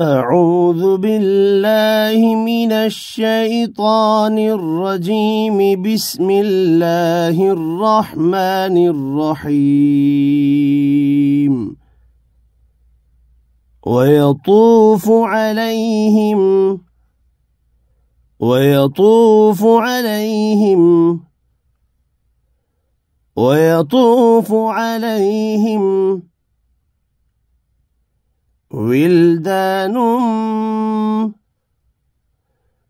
أعوذ بالله من الشيطان الرجيم بسم الله الرحمن الرحيم ويطوف عليهم ويطوف عليهم ويطوف عليهم ولدان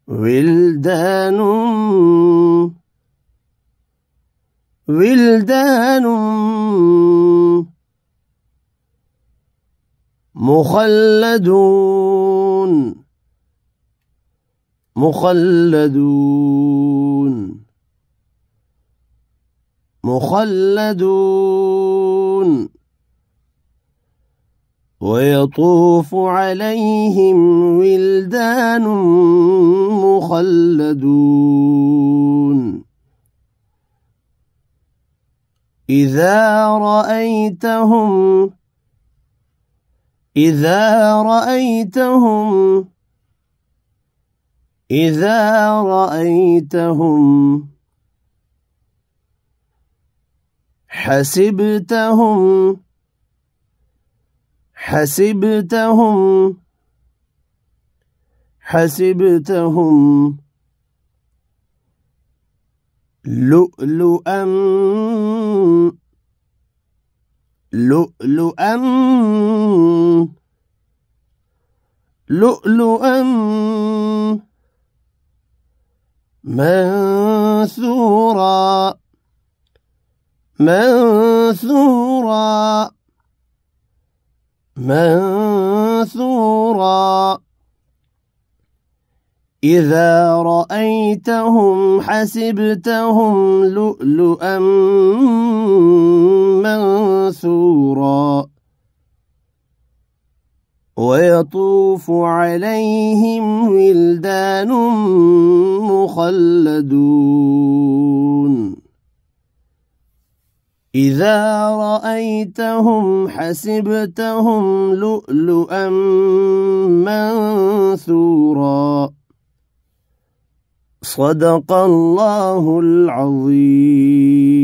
ولدان ولدان مخلدون مخلدون مخلدون ويطوف عليهم ولدان مخلدون إذا رأيتهم إذا رأيتهم إذا رأيتهم حسبتهم حسبتهم حسبتهم لؤلؤا لؤلؤا لؤلؤا منثورا منثورا منثورا إذا رأيتهم حسبتهم لؤلؤا منثورا ويطوف عليهم ولدان مخلدون إذا رأيتهم حسبتهم لؤلؤا منثورا صدق الله العظيم